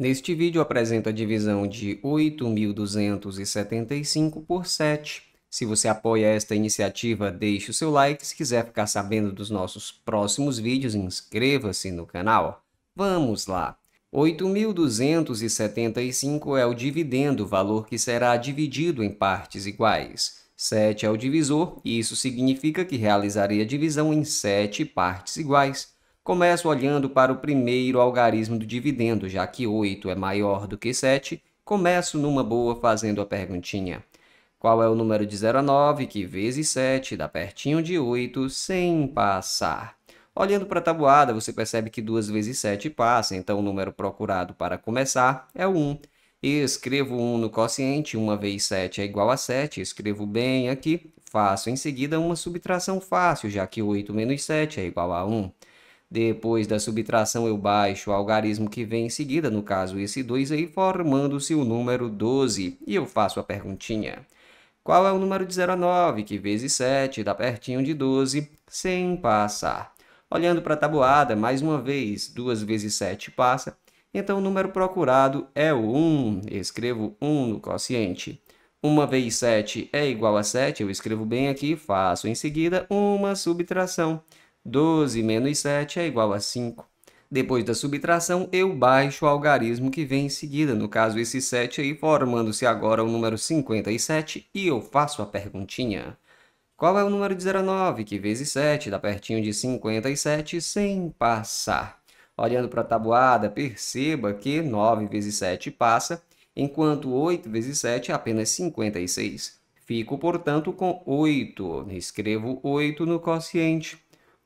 Neste vídeo apresento a divisão de 8.275 por 7. Se você apoia esta iniciativa, deixe o seu like. Se quiser ficar sabendo dos nossos próximos vídeos, inscreva-se no canal. Vamos lá! 8.275 é o dividendo, valor que será dividido em partes iguais. 7 é o divisor, e isso significa que realizarei a divisão em 7 partes iguais. Começo olhando para o primeiro algarismo do dividendo, já que 8 é maior do que 7. Começo numa boa fazendo a perguntinha. Qual é o número de 0 a 9 que vezes 7 dá pertinho de 8 sem passar? Olhando para a tabuada, você percebe que 2 vezes 7 passa, então o número procurado para começar é o 1. Escrevo 1 no quociente, 1 vezes 7 é igual a 7, escrevo bem aqui, faço em seguida uma subtração fácil, já que 8 menos 7 é igual a 1. Depois da subtração, eu baixo o algarismo que vem em seguida, no caso esse 2 aí, formando-se o número 12. E eu faço a perguntinha. Qual é o número de 0 a 9, que vezes 7 dá pertinho de 12, sem passar? Olhando para a tabuada, mais uma vez, 2 vezes 7 passa, então o número procurado é o 1. Escrevo 1 no quociente. 1 vezes 7 é igual a 7, eu escrevo bem aqui, faço em seguida uma subtração. 12 menos 7 é igual a 5. Depois da subtração, eu baixo o algarismo que vem em seguida, no caso esse 7 aí, formando-se agora o número 57, e eu faço a perguntinha. Qual é o número de 09, que vezes 7 dá pertinho de 57 sem passar? Olhando para a tabuada, perceba que 9 vezes 7 passa, enquanto 8 vezes 7 é apenas 56. Fico, portanto, com 8. Escrevo 8 no quociente.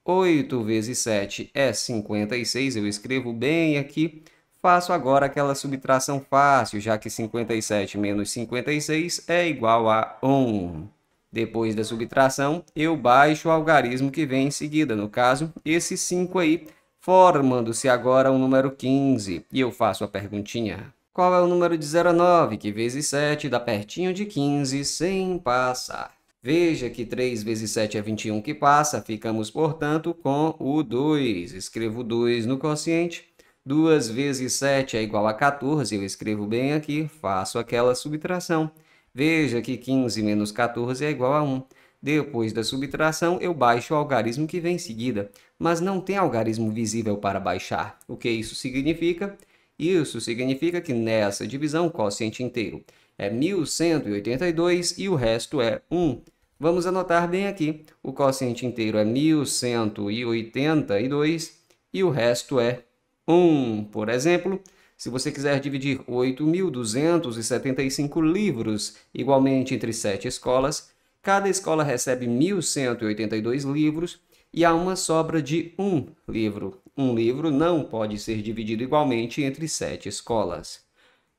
8 vezes 7 é 56, eu escrevo bem aqui. Faço agora aquela subtração fácil, já que 57 menos 56 é igual a 1. Depois da subtração, eu baixo o algarismo que vem em seguida, no caso, esse 5 aí, formando-se agora o número 15. E eu faço a perguntinha. Qual é o número de 0 a 9, que vezes 7 dá pertinho de 15 sem passar? Veja que 3 vezes 7 é 21 que passa, ficamos, portanto, com o 2. Escrevo 2 no quociente. 2 vezes 7 é igual a 14, eu escrevo bem aqui, faço aquela subtração. Veja que 15 menos 14 é igual a 1. Depois da subtração, eu baixo o algarismo que vem em seguida, mas não tem algarismo visível para baixar. O que isso significa? Isso significa que nessa divisão, o quociente inteiro é 1182 e o resto é 1. Vamos anotar bem aqui. O quociente inteiro é 1182 e o resto é 1. Por exemplo, se você quiser dividir 8.275 livros igualmente entre sete escolas, cada escola recebe 1.182 livros e há uma sobra de um livro. Um livro não pode ser dividido igualmente entre sete escolas.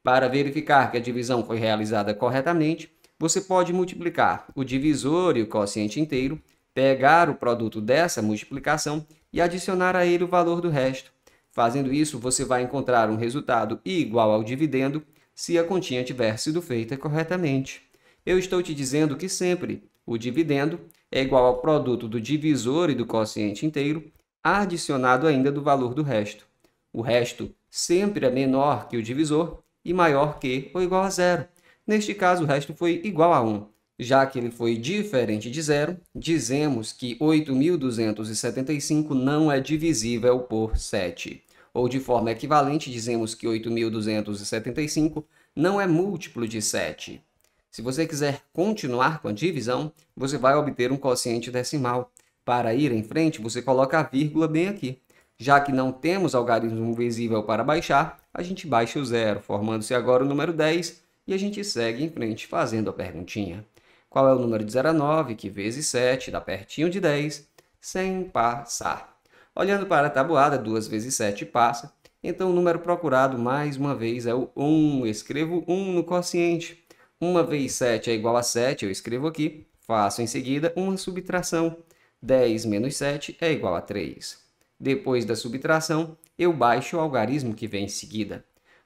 Para verificar que a divisão foi realizada corretamente, você pode multiplicar o divisor e o quociente inteiro, pegar o produto dessa multiplicação e adicionar a ele o valor do resto. Fazendo isso, você vai encontrar um resultado igual ao dividendo se a continha tiver sido feita corretamente. Eu estou te dizendo que sempre o dividendo é igual ao produto do divisor e do quociente inteiro, adicionado ainda do valor do resto. O resto sempre é menor que o divisor, e maior que ou igual a zero. Neste caso, o resto foi igual a 1. Já que ele foi diferente de zero, dizemos que 8.275 não é divisível por 7. Ou de forma equivalente, dizemos que 8.275 não é múltiplo de 7. Se você quiser continuar com a divisão, você vai obter um quociente decimal. Para ir em frente, você coloca a vírgula bem aqui. Já que não temos algarismo visível para baixar, a gente baixa o zero, formando-se agora o número 10, e a gente segue em frente fazendo a perguntinha. Qual é o número de 0 a 9, que vezes 7 dá pertinho de 10, sem passar? Olhando para a tabuada, 2 vezes 7 passa, então o número procurado mais uma vez é o 1. Escrevo 1 no quociente. 1 vezes 7 é igual a 7, eu escrevo aqui. Faço em seguida uma subtração. 10 menos 7 é igual a 3. Depois da subtração, eu baixo o algarismo que vem em seguida.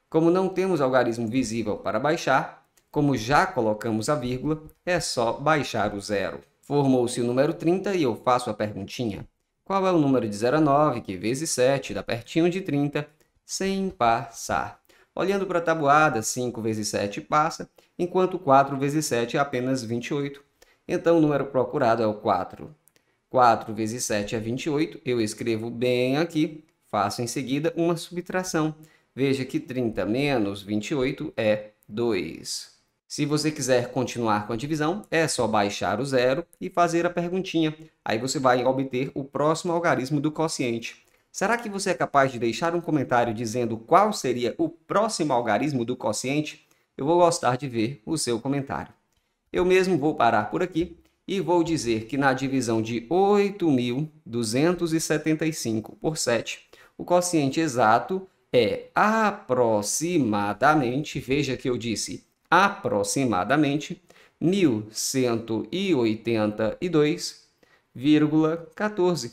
Como não temos algarismo visível para baixar, como já colocamos a vírgula, é só baixar o zero. Formou-se o número 30 e eu faço a perguntinha. Qual é o número de 0 a 9, que vezes 7 dá pertinho de 30, sem passar? Olhando para a tabuada, 5 vezes 7 passa, enquanto 4 vezes 7 é apenas 28. Então o número procurado é o 4. 4 vezes 7 é 28. Eu escrevo bem aqui, faço em seguida uma subtração. Veja que 30 menos 28 é 2. Se você quiser continuar com a divisão, é só baixar o zero e fazer a perguntinha. Aí você vai obter o próximo algarismo do quociente. Será que você é capaz de deixar um comentário dizendo qual seria o próximo algarismo do quociente? Eu vou gostar de ver o seu comentário. Eu mesmo vou parar por aqui e vou dizer que na divisão de 8.275 por 7, o quociente exato é aproximadamente, veja que eu disse aproximadamente, 1.182,14.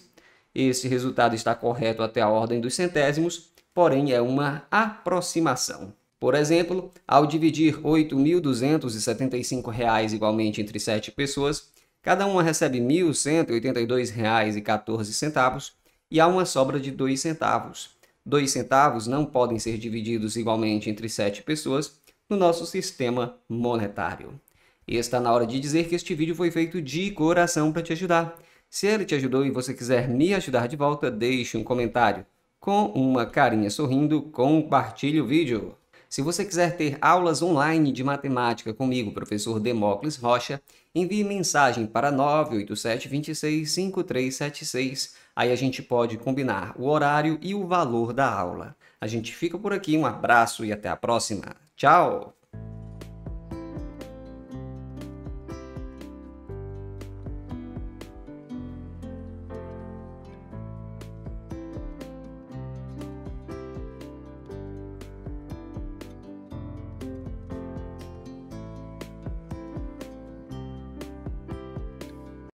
Esse resultado está correto até a ordem dos centésimos, porém é uma aproximação. Por exemplo, ao dividir R$ 8.275 igualmente entre 7 pessoas, Cada uma recebe R$ 1.182,14 e há uma sobra de R$ centavos. Dois centavos não podem ser divididos igualmente entre 7 pessoas no nosso sistema monetário. E está na hora de dizer que este vídeo foi feito de coração para te ajudar. Se ele te ajudou e você quiser me ajudar de volta, deixe um comentário. Com uma carinha sorrindo, compartilhe o vídeo. Se você quiser ter aulas online de matemática comigo, professor Demócles Rocha, envie mensagem para 987265376. Aí a gente pode combinar o horário e o valor da aula. A gente fica por aqui, um abraço e até a próxima. Tchau!